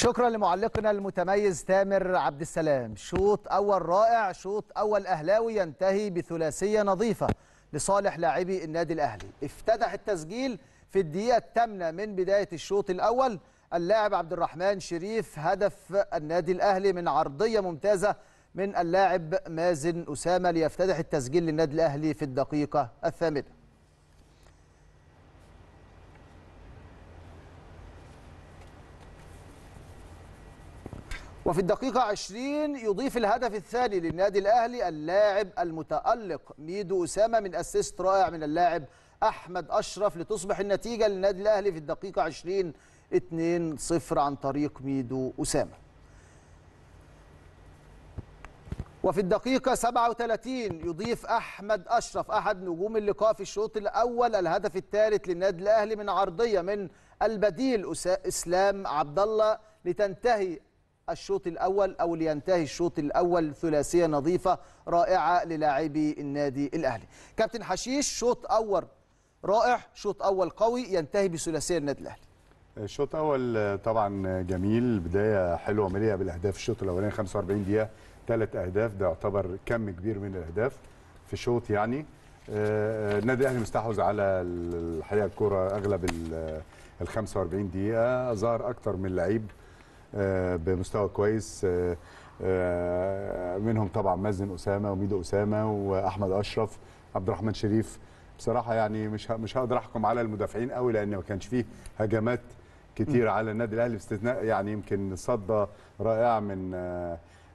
شكرا لمعلقنا المتميز تامر عبد السلام شوط أول رائع شوط أول أهلاوي ينتهي بثلاثية نظيفة لصالح لاعبي النادي الأهلي افتتح التسجيل في الدقيقة الثامنة من بداية الشوط الأول اللاعب عبد الرحمن شريف هدف النادي الأهلي من عرضية ممتازة من اللاعب مازن أسامة ليفتتح التسجيل للنادي الأهلي في الدقيقة الثامنة وفي الدقيقة 20 يضيف الهدف الثاني للنادي الأهلي اللاعب المتألق ميدو أسامة من أسيست رائع من اللاعب أحمد أشرف لتصبح النتيجة للنادي الأهلي في الدقيقة 20 2-0 عن طريق ميدو أسامة وفي الدقيقة 37 يضيف أحمد أشرف أحد نجوم اللقاء في الشوط الأول الهدف الثالث للنادي الأهلي من عرضية من البديل إسلام عبد الله لتنتهي الشوط الأول أو لينتهي الشوط الأول ثلاثية نظيفة رائعة للاعبي النادي الأهلي كابتن حشيش شوط أول رائع شوط أول قوي ينتهي بثلاثية النادي الأهلي الشوط الاول طبعا جميل بدايه حلوه مليئه بالاهداف الشوط الاولاني 45 دقيقه ثلاث اهداف ده يعتبر كم كبير من الاهداف في شوط يعني آه، آه، النادي الاهلي مستحوذ على الحقيقه الكوره اغلب ال 45 دقيقه ظهر اكتر من لعيب آه، بمستوى كويس آه، آه، منهم طبعا مازن اسامه وميدو اسامه واحمد اشرف عبد الرحمن شريف بصراحه يعني مش مش هقدر احكم على المدافعين قوي لان ما كانش فيه هجمات كتير على النادي الاهلي باستثناء يعني يمكن صده رائعه من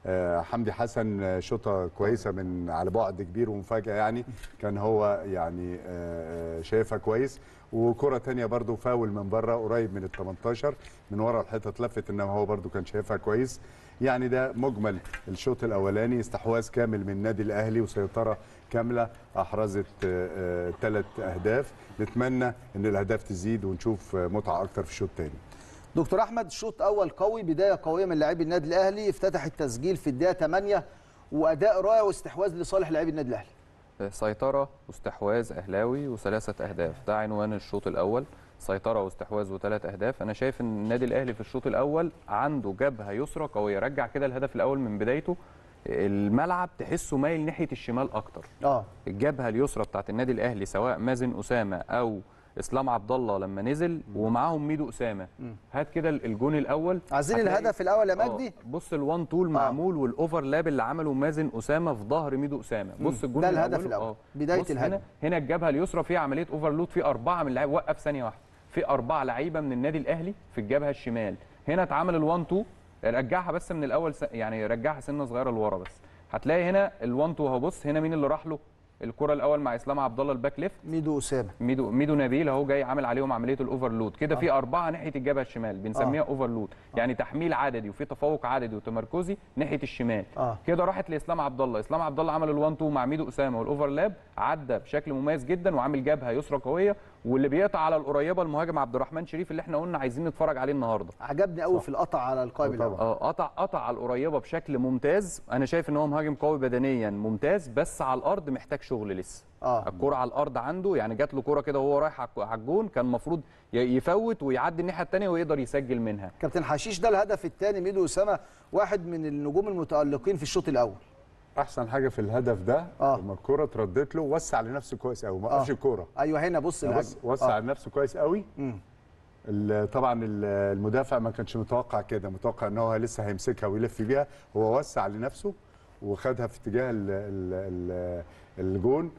آه، حمدي حسن آه، شوطه كويسه من على بعد كبير ومفاجاه يعني كان هو يعني آه، شايفها كويس وكره تانية برضو فاول من بره قريب من ال 18 من ورا الحيطه اتلفت انما هو برضو كان شايفها كويس يعني ده مجمل الشوط الاولاني استحواذ كامل من النادي الاهلي وسيطره كامله احرزت ثلاث اهداف نتمنى ان الاهداف تزيد ونشوف متعه اكتر في الشوط الثاني دكتور احمد شوط اول قوي بدايه قويه من لاعبي النادي الاهلي افتتح التسجيل في الدقيقه 8 واداء رائع واستحواذ لصالح لاعبي النادي الاهلي سيطره واستحواذ اهلاوي وثلاثه اهداف ده عنوان الشوط الاول سيطره واستحواذ وثلاث اهداف انا شايف ان النادي الاهلي في الشوط الاول عنده جبهه يسرى قويه رجع كده الهدف الاول من بدايته الملعب تحسه مايل ناحيه الشمال اكتر اه الجبهه اليسرى بتاعه النادي الاهلي سواء مازن اسامه او اسلام عبد الله لما نزل ومعاهم ميدو اسامه هات كده الجون الاول عايزين الهدف الاول يا مجدي آه، بص الوان طول آه. معمول والاوفرلاب اللي عمله مازن اسامه في ظهر ميدو اسامه بص الجون ده الهدف الاول آه. بدايه الهدف هنا هنا الجبهه اليسرى في عمليه اوفرلود في اربعه من اللعيبه وقف ثانيه واحده في اربعه لعيبه من النادي الاهلي في الجبهه الشمال هنا اتعمل الوان تو رجعها بس من الاول س... يعني رجعها سنه صغيره لورا بس هتلاقي هنا الوان تو اهو بص هنا مين اللي راح له الكره الاول مع اسلام عبد الله الباك ليفت ميدو اسامه ميدو ميدو نبيل اهو جاي عامل عليهم عمليه الاوفرلود كده آه. في اربعه ناحيه الجبهه الشمال بنسميها آه. اوفرلود آه. يعني آه. تحميل عددي وفي تفوق عددي وتمركزي ناحيه الشمال آه. كده راحت لاسلام عبد الله اسلام عبد الله عمل ال1 2 مع ميدو اسامه والاوفرلاب عدى بشكل مميز جدا وعامل جبهه يسرى قويه واللي بيقطع على القريبه المهاجم عبد الرحمن شريف اللي احنا قلنا عايزين نتفرج عليه النهارده عجبني قوي في القطع على القائم الاول اه قطع قطع على القريبه بشكل ممتاز انا شايف ان هو مهاجم قوي بدنيا ممتاز بس على الارض محتاج شغل لسه آه. الكرة على الارض عنده يعني جات له كرة كده وهو رايح على الجون كان المفروض يفوت ويعدي الناحيه الثانيه ويقدر يسجل منها كابتن حشيش ده الهدف الثاني ميدو اسامه واحد من النجوم المتالقين في الشوط الاول احسن حاجه في الهدف ده آه. لما الكوره اتردت له وسع لنفسه كويس قوي ما وقفش آه. الكوره ايوه هنا بص بص آه. وسع آه. لنفسه كويس قوي طبعا المدافع ما كانش متوقع كده متوقع ان هو لسه هيمسكها ويلف بيها هو وسع لنفسه وخدها في اتجاه الجون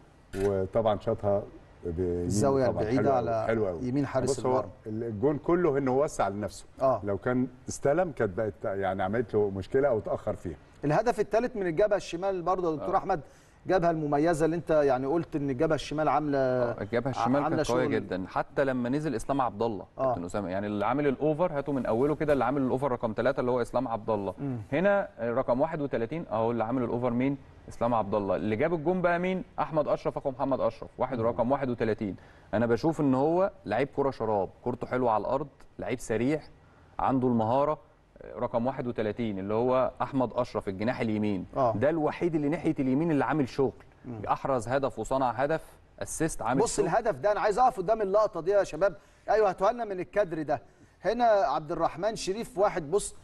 وطبعا شاطها الزاويه البعيده على حلوة يمين حارس المرمى الجون كله انه وسع لنفسه آه. لو كان استلم كانت بقت يعني عملت له مشكله او اتاخر فيها الهدف الثالث من الجبهه الشمال برضه يا دكتور آه. احمد الجبهه المميزه اللي انت يعني قلت ان الجبهه الشمال عامله آه، الجبهه الشمال عاملة كانت قويه جدا حتى لما نزل اسلام عبد الله آه. كابتن اسامه يعني اللي عامل الاوفر هاتوا من اوله كده اللي عامل الاوفر رقم ثلاثه اللي هو اسلام عبد الله هنا رقم 31 اهو اللي عامل الاوفر مين اسلام عبد الله اللي جاب الجون بقى مين احمد اشرف اخو محمد اشرف واحد رقم 31 انا بشوف ان هو لعيب كره شراب كورته حلوه على الارض لعيب سريع عنده المهاره رقم 31 اللي هو احمد اشرف الجناح اليمين آه. ده الوحيد اللي ناحيه اليمين اللي عامل شغل احرز هدف وصنع هدف اسيست عامل بص شغل. الهدف ده انا عايز اقف قدام اللقطه دي يا شباب ايوه هاتوها من الكادر ده هنا عبد الرحمن شريف واحد بص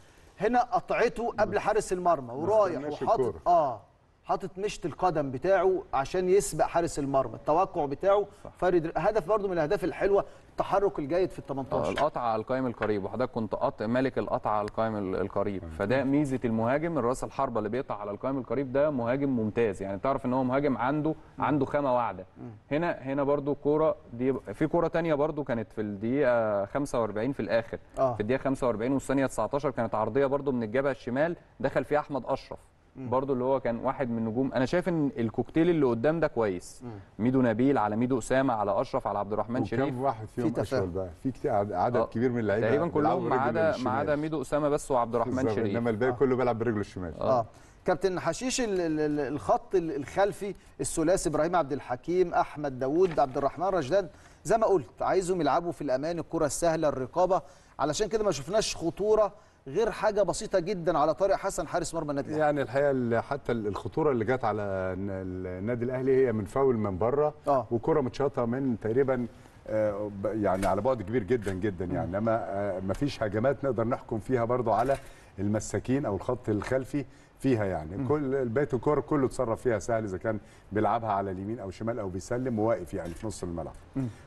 هنا قطعته قبل حارس المرمى ورايح وحاطط اه حاطط مشط القدم بتاعه عشان يسبق حارس المرمى التوقع بتاعه فرد هدف برضه من الاهداف الحلوه التحرك الجيد في ال 18 آه، القطعه على القائم القريب وحضرتك كنت قط ملك القطعه على القائم القريب فده ميزه المهاجم الراس الحربه اللي بيقطع على القائم القريب ده مهاجم ممتاز يعني تعرف ان هو مهاجم عنده عنده خامه واعده هنا هنا برده الكوره دي في كوره ثانيه برده كانت في الدقيقه 45 في الاخر آه. في الدقيقه 45 والثانيه 19 كانت عرضيه برده من الجبهه الشمال دخل فيها احمد اشرف برضو اللي هو كان واحد من نجوم انا شايف ان الكوكتيل اللي قدام ده كويس ميدو نبيل على ميدو اسامه على اشرف على عبد الرحمن شريف وكم واحد فيهم في اشول بقى في عدد آه. كبير من اللعيبه تقريبا كلهم ما عدا ما عدا ميدو اسامه بس وعبد الرحمن شريف انما الباقي آه. كله بيلعب برجله الشمال اه, آه. كابتن حشيش الخط الخلفي الثلاثي ابراهيم عبد الحكيم احمد داوود عبد الرحمن رشدان زي ما قلت عايزهم يلعبوا في الامان الكره السهله الرقابه علشان كده ما شفناش خطوره غير حاجه بسيطه جدا على طارق حسن حارس مرمى النادي الاهلي يعني الحقيقه حتى الخطوره اللي جت على النادي الاهلي هي من فاول من بره آه. وكره متشاطه من تقريبا آه، يعني على بعد كبير جدا جدا يعني انما آه، ما فيش هجمات نقدر نحكم فيها برضو على المساكين او الخط الخلفي فيها يعني كل البيت الكور كله اتصرف فيها سهل اذا كان بيلعبها على اليمين او شمال او بيسلم وواقف يعني في نص الملعب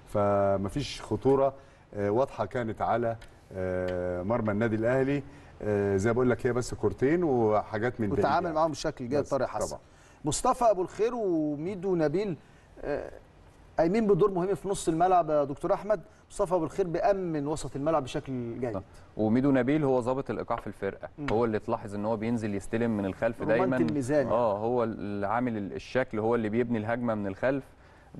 فمفيش خطوره آه، واضحه كانت على آه، مرمى النادي الاهلي آه، زي ما بقول لك هي بس كورتين وحاجات من وتعامل يعني. معاهم بشكل جيد طارق حسن مصطفى ابو الخير وميدو نبيل آه، قايمين بدور مهم في نص الملعب يا دكتور احمد مصطفى ابو الخير بامن وسط الملعب بشكل جيد وميدو نبيل هو ظابط الايقاع في الفرقه مم. هو اللي تلاحظ ان هو بينزل يستلم من الخلف دايما الميزان اه هو اللي عامل الشكل هو اللي بيبني الهجمه من الخلف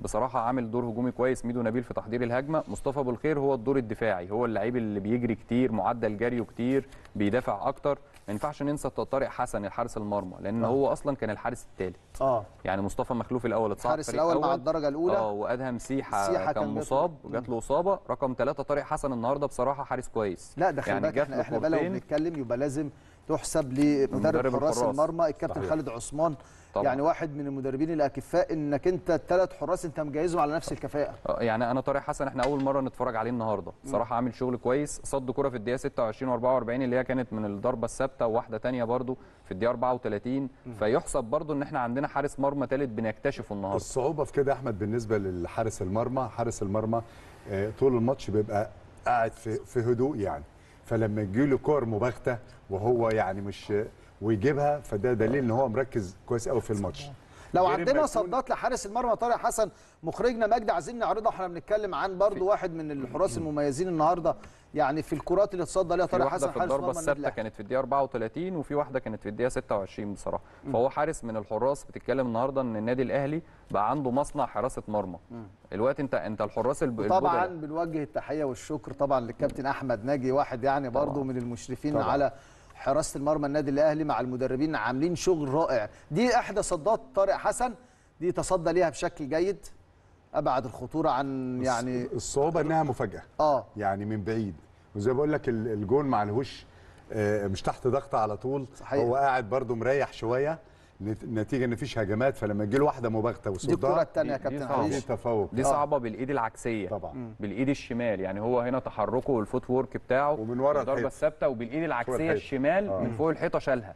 بصراحه عامل دور هجومي كويس ميدو نبيل في تحضير الهجمه مصطفى ابو الخير هو الدور الدفاعي هو اللعيب اللي بيجري كتير معدل جريه كتير بيدافع اكتر ما ينفعش ننسى طارق حسن الحارس المرمى لان آه. هو اصلا كان الحارس الثالث اه يعني مصطفى مخلوف الاول اتصعد الحارس الاول مع الدرجه الاولى اه وادهم سيحه, سيحة كان, كان مصاب جات له اصابه رقم ثلاثة طارق حسن النهارده بصراحه حارس كويس لا ده يعني احنا, احنا بقى لو بنتكلم يبقى لازم تحسب لمدرب حراس المرمى الكابتن خالد عثمان طبعا. يعني واحد من المدربين الاكفاء انك انت الثلاث حراس انت مجهزهم على نفس الكفاءه آه، يعني انا طارق حسن احنا اول مره نتفرج عليه النهارده صراحه عامل شغل كويس صد كره في الدقيقه 26 و44 اللي هي كانت من الضربه الثابته وواحده ثانيه برده في الدقيقه 34 فيحسب برده ان احنا عندنا حارس مرمى ثالث بنكتشفه النهارده الصعوبه في كده احمد بالنسبه للحارس المرمى حارس المرمى آه، طول الماتش بيبقى قاعد في هدوء يعني فلما يجي له كور مباغته وهو يعني مش ويجيبها فده دليل ان هو مركز كويس قوي في الماتش لو عندنا صدات لحارس المرمى طارق حسن مخرجنا مجدي عايزين نعرضها احنا بنتكلم عن برضو واحد من الحراس المميزين النهارده يعني في الكرات اللي اتصدى ليها طارق حسن حارس الضربه الثابته كانت في الدقيقه 34 وفي واحده كانت في الدقيقه 26 بصراحه فهو حارس من الحراس بتتكلم النهارده ان النادي الاهلي بقى عنده مصنع حراسه مرمى الوقت انت انت الحراس الب... طبعا بنوجه التحيه والشكر طبعا للكابتن احمد ناجي واحد يعني برضو طبعا. من المشرفين طبعا. على حراسه المرمى النادي الاهلي مع المدربين عاملين شغل رائع دي احدى صدات طارق حسن دي تصدى ليها بشكل جيد ابعد الخطوره عن يعني الصعوبه انها مفاجاه اه يعني من بعيد وزي بقول لك الجون الهوش آه، مش تحت ضغط على طول صحيح. هو قاعد برده مريح شويه نتيجه ان مفيش هجمات فلما تجي له واحده مباغته وصدها دي الكره الثانيه يا كابتن علي دي تفوق دي آه. صعبه بالايد العكسيه طبعا بالايد الشمال يعني هو هنا تحركه والفوت وورك بتاعه ومن ورا الضربه الثابته وبالايد العكسيه الشمال آه. من فوق الحيطه شالها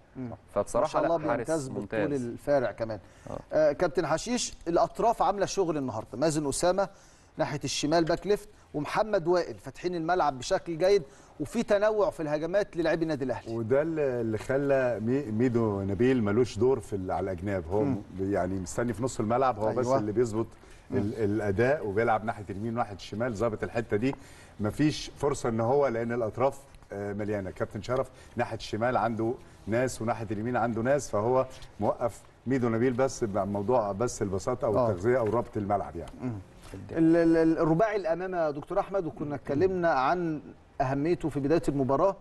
فبصراحه ما شاء الله ممتاز بالطول الفارع كمان آه. آه كابتن حشيش الاطراف عامله شغل النهارده مازن اسامه ناحيه الشمال باك ليفت ومحمد وائل فاتحين الملعب بشكل جيد وفي تنوع في الهجمات للاعبي النادي الاهلي وده اللي خلى ميدو نبيل ملوش دور في على الاجناب هو م. يعني مستني في نص الملعب هو أيوة. بس اللي بيظبط الاداء وبيلعب ناحيه اليمين وناحيه الشمال ظابط الحته دي مفيش فرصه ان هو لان الاطراف آه، مليانه كابتن شرف ناحيه الشمال عنده ناس وناحيه اليمين عنده ناس فهو موقف ميدو نبيل بس بموضوع بس البساطه او آه. التغذيه او ربط الملعب يعني الرباعي الامام يا دكتور احمد وكنا اتكلمنا عن اهميته في بدايه المباراه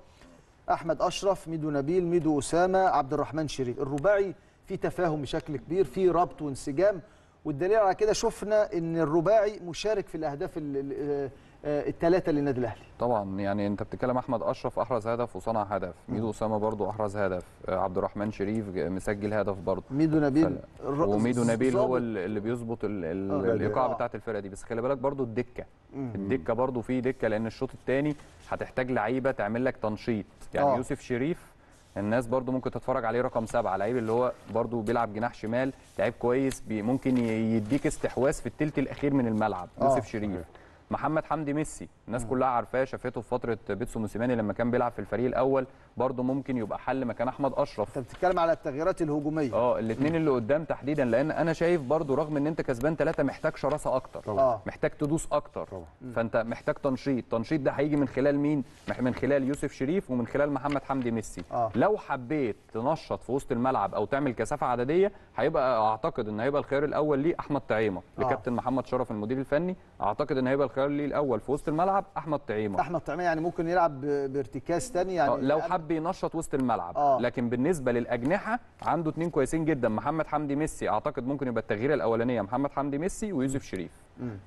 احمد اشرف ميدو نبيل ميدو اسامه عبد الرحمن شريف الرباعي في تفاهم بشكل كبير في ربط وانسجام والدليل على كده شفنا ان الرباعي مشارك في الاهداف آه، آه، الثلاثه للنادي الاهلي طبعا يعني انت بتتكلم احمد اشرف احرز هدف وصنع هدف ميدو اسامه برضو احرز هدف آه، عبد الرحمن شريف مسجل هدف برضو ميدو نبيل ف... وميدو نبيل هو اللي بيظبط آه، الايقاع بتاعه الفرقه دي بس خلي بالك برضو الدكه الدكه برضو في دكه لان الشوط الثاني هتحتاج لعيبه تعمل لك تنشيط يعني آه. يوسف شريف الناس برضو ممكن تتفرج عليه رقم سبعة لعيب اللي هو برضو بيلعب جناح شمال لعيب كويس ممكن يديك استحواذ في الثلث الاخير من الملعب آه. يوسف شريف محمد حمدي ميسي الناس كلها عارفاه شافته في فتره بيتسو موسيماني لما كان بيلعب في الفريق الاول برده ممكن يبقى حل مكان احمد اشرف انت بتتكلم على التغييرات الهجوميه اه الاثنين اللي قدام تحديدا لان انا شايف برده رغم ان انت كسبان ثلاثه محتاج شراسه اكتر طبعا. آه. محتاج تدوس اكتر طبعا. فانت محتاج تنشيط التنشيط ده هيجي من خلال مين من خلال يوسف شريف ومن خلال محمد حمدي ميسي آه. لو حبيت تنشط في وسط الملعب او تعمل كثافه عدديه هيبقى اعتقد ان هيبقى الخيار الاول ليه احمد طعيمه آه. لكابتن آه. محمد شرف المدير الفني اعتقد ان هيبقى الخيار التشكيل الاول في وسط الملعب احمد طعيمه احمد طعيمه يعني ممكن يلعب بارتكاز ثاني يعني آه، لو حب ينشط وسط الملعب آه. لكن بالنسبه للاجنحه عنده اثنين كويسين جدا محمد حمدي ميسي اعتقد ممكن يبقى التغييره الاولانيه محمد حمدي ميسي ويوسف شريف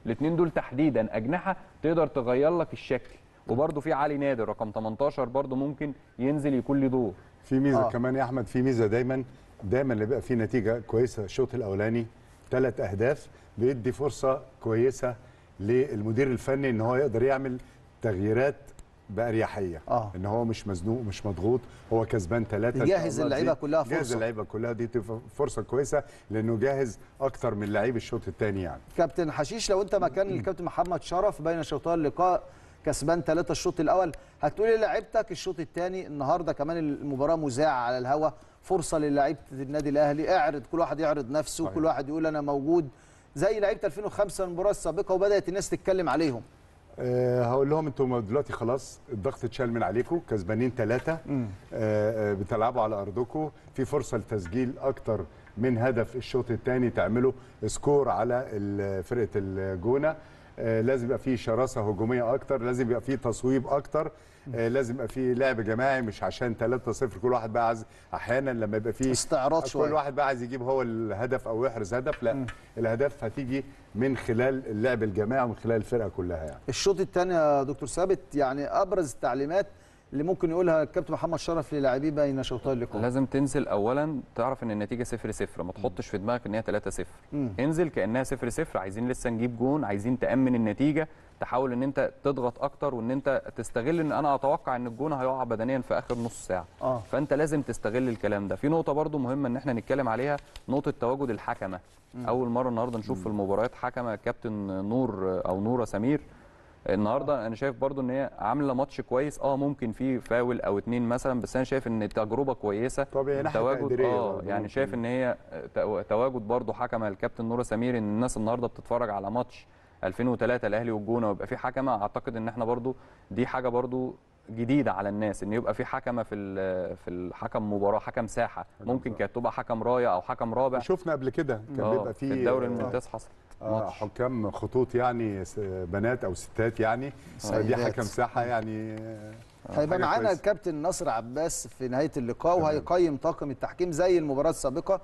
الاثنين دول تحديدا اجنحه تقدر تغير لك الشكل وبرده في علي نادر رقم 18 برده ممكن ينزل يكون له دور في ميزه آه. كمان يا احمد في ميزه دايما دايما اللي بيبقى فيه نتيجه كويسه الشوط الاولاني ثلاث اهداف بيدي فرصه كويسه للمدير الفني ان هو يقدر يعمل تغييرات باريحيه آه. ان هو مش مزنوق مش مضغوط هو كسبان ثلاثه جاهز اللعيبه كلها فرصه جاهز اللعيبه كلها دي فرصه كويسه لانه جاهز اكتر من لعيب الشوط الثاني يعني كابتن حشيش لو انت مكان الكابتن محمد شرف بين شوطي اللقاء كسبان ثلاثة الشوط الاول هتقول إيه لعيبتك الشوط الثاني النهارده كمان المباراه مذاعه على الهواء فرصه للعيبه النادي الاهلي اعرض كل واحد يعرض نفسه صحيح. كل واحد يقول انا موجود زي لعيبه 2005 المباراه السابقه وبدات الناس تتكلم عليهم أه هقول لهم انتم دلوقتي خلاص الضغط اتشال من عليكم كسبانين ثلاثه آه،, أه بتلعبوا على ارضكم في فرصه لتسجيل اكتر من هدف الشوط الثاني تعملوا سكور على فرقه الجونه آه، لازم يبقى فيه شراسه هجوميه اكتر لازم يبقى فيه تصويب اكتر آه، لازم يبقى فيه لعب جماعي مش عشان 3 0 كل واحد بقى عايز احيانا لما يبقى فيه استعراض شويه كل واحد بقى عايز يجيب هو الهدف او يحرز هدف لا الاهداف هتيجي من خلال اللعب الجماعي ومن خلال الفرقه كلها يعني الشوط الثاني يا دكتور ثابت يعني ابرز التعليمات اللي ممكن يقولها الكابتن محمد شرف للاعبيه بين شوطين لكم لازم تنزل اولا تعرف ان النتيجه 0 0 ما تحطش في دماغك ان هي 3 0 انزل كانها 0 0 عايزين لسه نجيب جون عايزين تامن النتيجه تحاول ان انت تضغط اكتر وان انت تستغل ان انا اتوقع ان الجون هيقع بدنيا في اخر نص ساعه آه. فانت لازم تستغل الكلام ده في نقطه برده مهمه ان احنا نتكلم عليها نقطه تواجد الحكمه مم. اول مره النهارده نشوف في المباريات حكمه كابتن نور او نوره سمير النهارده انا شايف برضو ان هي عامله ماتش كويس اه ممكن في فاول او اتنين مثلا بس انا شايف ان التجربه كويسه طبيعي تواجد اه يعني شايف ان هي تواجد برضو حكم الكابتن نوره سمير ان الناس النهارده بتتفرج على ماتش 2003 الاهلي والجونه ويبقى في حكمه اعتقد ان احنا برضو دي حاجه برضو جديده على الناس ان يبقى في حكمه في في الحكم مباراه حكم ساحه ممكن كانت تبقى حكم رايه او حكم رابع شفنا قبل كده كان آه، بيبقى في الدوري الممتاز حصل آه، ماتش. حكام خطوط يعني بنات او ستات يعني سيدات. آه، آه، دي حكم ساحه يعني هيبقى معانا الكابتن نصر عباس في نهايه اللقاء وهيقيم طاقم التحكيم زي المباراه السابقه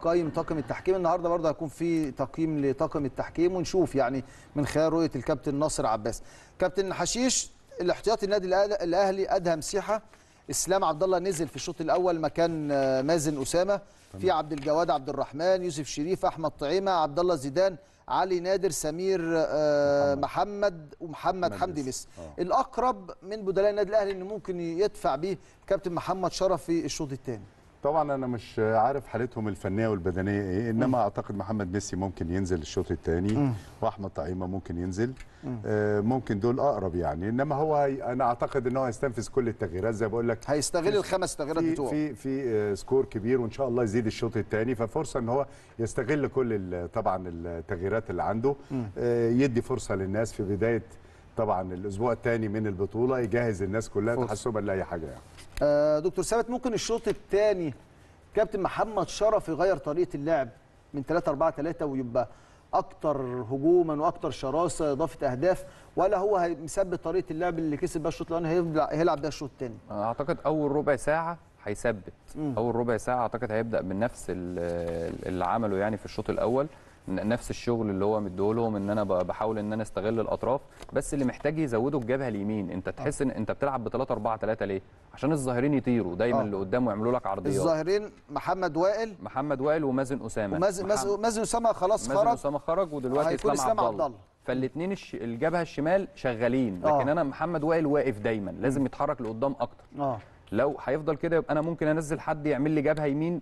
قايم طاقم التحكيم النهارده برضه هيكون في تقييم لطاقم التحكيم ونشوف يعني من خلال رؤيه الكابتن ناصر عباس كابتن حشيش الاحتياطي النادي الاهلي ادهم سيحه اسلام عبد الله نزل في الشوط الاول مكان آه، مازن اسامه في عبد الجواد عبد الرحمن يوسف شريف احمد طعيمه عبد الله زيدان علي نادر سمير آه، محمد, محمد ومحمد حمدي لسه آه. الاقرب من بدلاء النادي الاهلي ان ممكن يدفع بيه كابتن محمد شرف في الشوط الثاني طبعا انا مش عارف حالتهم الفنيه والبدنيه ايه انما م. اعتقد محمد ميسي ممكن ينزل الشوط الثاني واحمد طعيمه ممكن ينزل آه ممكن دول اقرب يعني انما هو هي... انا اعتقد ان هو هيستنفذ كل التغييرات زي بقول لك هيستغل الخمس تغييرات بتوعه في في آه سكور كبير وان شاء الله يزيد الشوط الثاني ففرصه ان هو يستغل كل طبعا التغييرات اللي عنده آه يدي فرصه للناس في بدايه طبعا الاسبوع الثاني من البطوله يجهز الناس كلها تحسبا لاي حاجه يعني آه دكتور ثابت ممكن الشوط الثاني كابتن محمد شرف يغير طريقه اللعب من 3 4 3 ويبقى اكتر هجوما واكتر شراسه اضافه اهداف ولا هو هيثبت طريقه اللعب اللي كسب بها الشوط الاولاني هيلعب بها الشوط الثاني اعتقد اول ربع ساعه هيثبت اول ربع ساعه اعتقد هيبدا بنفس اللي عمله يعني في الشوط الاول نفس الشغل اللي هو مديهولهم ان انا بحاول ان انا استغل الاطراف بس اللي محتاج يزوده الجبهه اليمين انت تحس ان انت بتلعب ب 3 4 3 ليه عشان الظاهرين يطيروا دايما آه. اللي قدامه يعملوا لك عرضيات الظاهرين محمد وائل محمد وائل ومازن اسامه مازن, مازن اسامه خلاص خرج مازن اسامه خرج ودلوقتي اسلام, إسلام عبد الله فالاثنين الش... الجبهه الشمال شغالين آه. لكن أوه. انا محمد وائل واقف دايما لازم يتحرك لقدام اكتر أوه. لو هيفضل كده يبقى انا ممكن انزل حد يعمل لي جبهه يمين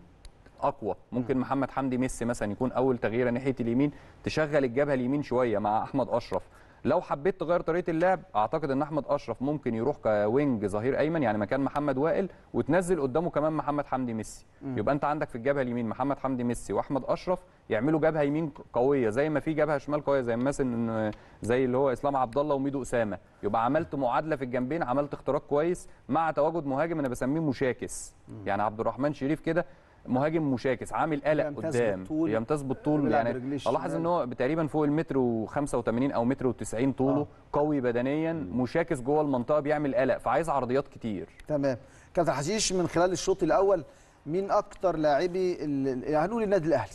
اقوى ممكن محمد حمدي ميسي مثلا يكون اول تغييره ناحيه اليمين تشغل الجبهه اليمين شويه مع احمد اشرف لو حبيت تغير طريقه اللعب اعتقد ان احمد اشرف ممكن يروح كوينج ظهير ايمن يعني مكان محمد وائل وتنزل قدامه كمان محمد حمدي ميسي م. يبقى انت عندك في الجبهه اليمين محمد حمدي ميسي واحمد اشرف يعملوا جبهه يمين قويه زي ما في جبهه شمال قويه زي مثلا زي اللي هو اسلام عبد الله وميدو اسامه يبقى عملت معادله في الجنبين عملت اختراق كويس مع تواجد مهاجم انا بسميه مشاكس م. يعني عبد الرحمن شريف كده مهاجم مشاكس عامل قلق قدام بالطول يمتاز بالطول يعني الاحظ ان هو تقريبا فوق المتر و85 او متر و90 طوله آه. قوي بدنيا مشاكس جوه المنطقه بيعمل قلق فعايز عرضيات كتير تمام كابتن حشيش من خلال الشوط الاول مين اكتر لاعبي يعني هنقول النادي الاهلي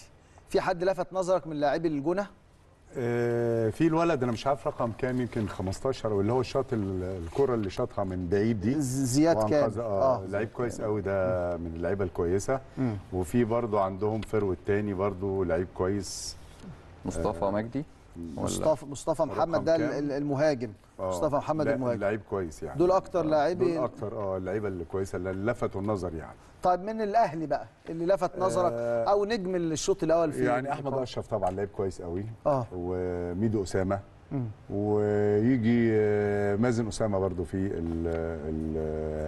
في حد لفت نظرك من لاعبي الجونه آه، في الولد انا مش عارف رقم كام يمكن 15 واللي هو شاط الكره اللي شاطها من بعيد دي زياد كان آه،, اه لعيب كويس قوي ده من اللعيبه الكويسه وفي برضو عندهم فرو الثاني برضو لعيب كويس مصطفى آه مجدي مصطفى مصطفى محمد ده المهاجم آه، مصطفى محمد المهاجم لعيب كويس يعني دول اكتر آه، لاعبي دول اكتر اه اللعيبه الكويسه اللي لفتوا النظر يعني طيب من الاهلي بقى اللي لفت آه، نظرك آه او نجم الشوط الاول فيه يعني احمد اشرف طبعا لعيب كويس قوي اه وميدو اسامه ويجي آه، مازن اسامه برضو في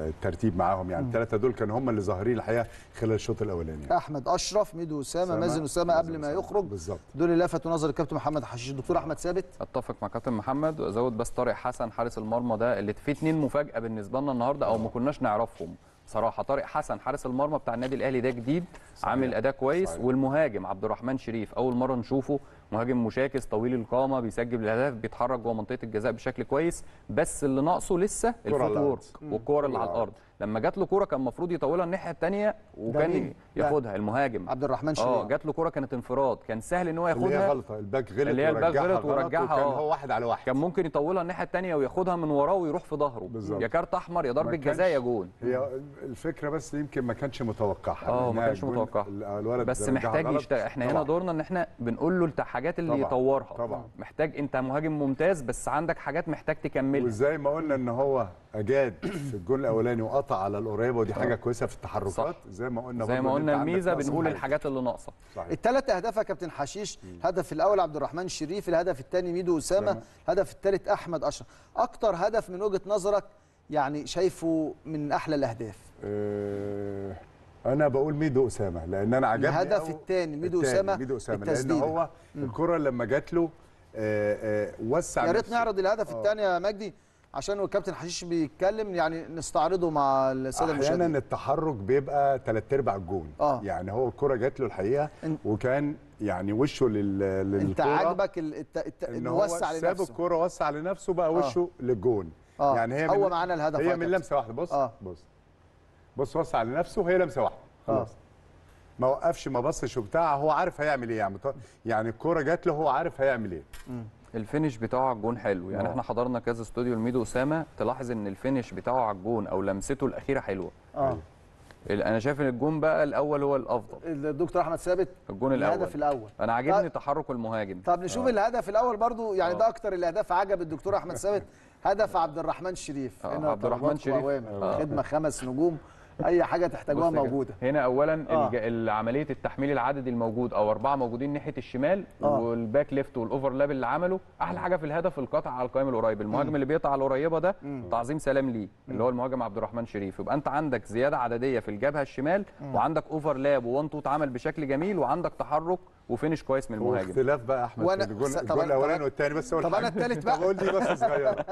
الترتيب معاهم يعني الثلاثه دول كانوا هم اللي ظاهرين الحقيقه خلال الشوط الاولاني يعني. احمد اشرف ميدو اسامه مازن اسامه قبل ما يخرج بالظبط دول اللي لفتوا نظر الكابتن محمد حشيش الدكتور احمد ثابت اتفق مع كابتن محمد وازود بس طارق حسن حارس المرمى ده اللي في اتنين مفاجاه بالنسبه لنا النهارده او ما كناش نعرفهم صراحه طارق حسن حارس المرمى بتاع النادي الاهلي ده جديد صحيح. عامل اداء كويس صحيح. والمهاجم عبد الرحمن شريف اول مره نشوفه مهاجم مشاكس طويل القامه بيسجل الاهداف بيتحرك جوه منطقه الجزاء بشكل كويس بس اللي ناقصه لسه الفوت والكور اللي على الارض لما جات له كوره كان المفروض يطولها الناحيه الثانيه وكان ياخدها المهاجم عبد الرحمن شريف اه جات له كوره كانت انفراد كان سهل ان هو ياخدها اللي هي غلطه الباك غلط اللي هي الباك غلط ورجعها كان اه. هو واحد على واحد كان ممكن يطولها الناحيه الثانيه وياخدها من وراه ويروح في ظهره يا كارت احمر يا ضربه جزاء يا جون هي الفكره بس يمكن ما كانش متوقعها اه ما كانش متوقعها آه، بس محتاج يشتغل احنا هنا دورنا ان احنا بنقول له الحاجات اللي طبعًا يطورها طبعًا محتاج انت مهاجم ممتاز بس عندك حاجات محتاج تكملها وزي ما قلنا ان هو اجاد في الجون الاولاني وقطع الخبطه على القريبه ودي حاجه آه. كويسه في التحركات صح. زي ما قلنا زي ما قلنا الميزه بنقول الحاجات اللي ناقصه الثلاث اهداف يا كابتن حشيش الهدف الاول عبد الرحمن شريف الهدف الثاني ميدو اسامه الهدف الثالث احمد اشرف اكتر هدف من وجهه نظرك يعني شايفه من احلى الاهداف أه انا بقول ميدو اسامه لان انا عجبني الهدف الثاني ميدو اسامه ميدو اسامه لان هو الكره لما جات له آآ آه، آآ آه، وسع يا ريت نعرض الهدف الثاني يا مجدي عشان والكابتن حشيش بيتكلم يعني نستعرضه مع الساده المشاهدين احيانا التحرك بيبقى ثلاث ارباع الجون آه. يعني هو الكره جات له الحقيقه إن... وكان يعني وشه لل... للكره انت عاجبك الت... الت... ان هو وسع لنفسه ساب الكره وسع لنفسه بقى آه. وشه آه. للجون آه. يعني هي هو من... معانا الهدف هي من لمسه واحده بص آه. بص بص وسع لنفسه هي لمسه واحده آه. خلاص آه. ما وقفش ما بصش وبتاع هو عارف هيعمل ايه يعني يعني الكوره جات له هو عارف هيعمل ايه الفينش بتاعه على الجون حلو يعني أوه. احنا حضرنا كذا استوديو الميدو اسامه تلاحظ ان الفينش بتاعه على الجون او لمسته الاخيره حلوه اه انا شايف ان الجون بقى الاول هو الافضل الدكتور احمد ثابت الجون الاول الهدف الاول انا عاجبني طب... تحرك المهاجم طب نشوف أوه. الهدف الاول برضو يعني أوه. ده اكتر الاهداف عجب الدكتور احمد ثابت هدف عبد الرحمن شريف آه، عبد الرحمن شريف آه. خدمه خمس نجوم اي حاجه تحتاجوها موجوده هنا اولا آه. عمليه التحميل العددي الموجود او اربعه موجودين ناحيه الشمال آه. والباك ليفت والاوفرلاب اللي عمله احلى حاجه في الهدف القطع على القائم القريب المهاجم اللي بيقطع القريبه ده مم. تعظيم سلام ليه اللي هو المهاجم عبد الرحمن شريف يبقى انت عندك زياده عدديه في الجبهه الشمال مم. وعندك اوفرلاب وان تو اتعمل بشكل جميل وعندك تحرك وفينش كويس من المهاجم اختلاف بقى احمد وانا الجول, الاولاني والثاني بس طب انا الثالث بقى قول لي بس صغيره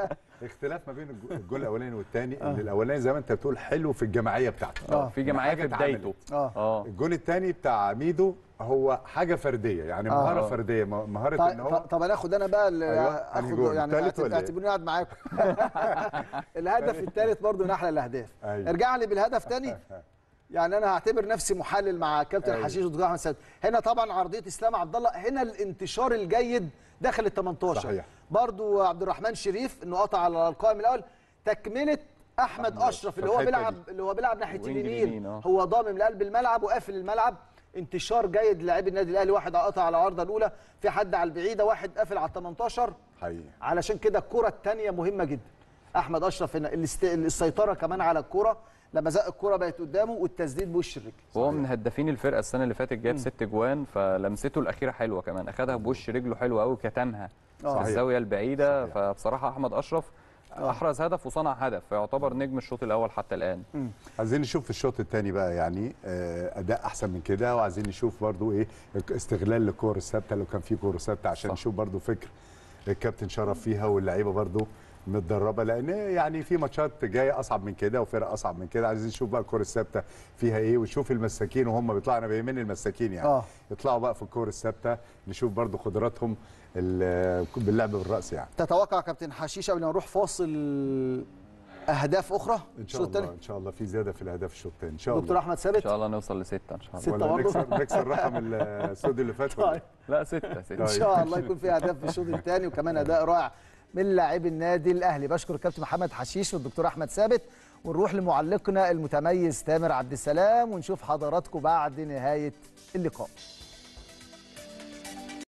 اختلاف ما بين الجول الاولاني والثاني ان آه. الاولاني زي ما انت بتقول حلو في الجماعيه بتاعته اه في جماعيه في بدايته اه, آه. الجول الثاني بتاع ميدو هو حاجه فرديه يعني آه. مهاره أوه. فرديه مهاره طيب ان هو طب انا اخد انا بقى أيوة. اخد يعني اعتبروني إيه؟ قاعد معاكم الهدف الثالث برضه من احلى الاهداف أيوة. ارجع لي بالهدف ثاني يعني انا هعتبر نفسي محلل مع كابتن أيوة. حشيش وتجار احمد هنا طبعا عرضيه اسلام عبد الله هنا الانتشار الجيد داخل ال 18 صحيح برضو عبد الرحمن شريف انه قطع على القائم الاول تكمله احمد, اشرف اللي هو بيلعب اللي هو بيلعب ناحيه اليمين آه. هو ضامم لقلب الملعب وقافل الملعب انتشار جيد لعيب النادي الاهلي واحد قطع على العارضه الاولى في حد على البعيده واحد قافل على ال 18 حقيقي علشان كده الكره الثانيه مهمه جدا احمد اشرف هنا السيطره كمان على الكره لما زق الكوره بقت قدامه والتسديد بوش الرجل هو من هدافين الفرقه السنه اللي فاتت جاب ست جوان فلمسته الاخيره حلوه كمان اخذها بوش رجله حلوه قوي كتمها آه. في الزاويه البعيده صحيح. فبصراحه احمد اشرف آه. احرز هدف وصنع هدف فيعتبر نجم الشوط الاول حتى الان عايزين نشوف في الشوط الثاني بقى يعني آه، اداء احسن من كده وعايزين نشوف برضو ايه استغلال الكور الثابته لو كان في كور ثابته عشان صح. نشوف برضو فكر الكابتن شرف فيها واللعيبه برضو متدربه لان يعني في ماتشات جايه اصعب من كده وفرق اصعب من كده عايزين نشوف بقى الكوره الثابته فيها ايه ونشوف المساكين وهم بيطلعوا انا بيهمني المساكين يعني آه. يطلعوا بقى في الكوره الثابته نشوف برضو قدراتهم باللعب بالراس يعني تتوقع كابتن حشيش قبل ما نروح فاصل اهداف اخرى ان شاء الله ان شاء الله في زياده في الاهداف الشوط الثاني ان شاء الله دكتور احمد ثابت ان شاء الله نوصل لسته ان شاء الله سته برضه نكسر, نكسر رقم السود اللي فات طيب. لا سته سته ان شاء الله يكون في اهداف في الشوط الثاني وكمان اداء رائع من لاعبي النادي الاهلي بشكر الكابتن محمد حشيش والدكتور احمد ثابت ونروح لمعلقنا المتميز تامر عبد السلام ونشوف حضراتكم بعد نهايه اللقاء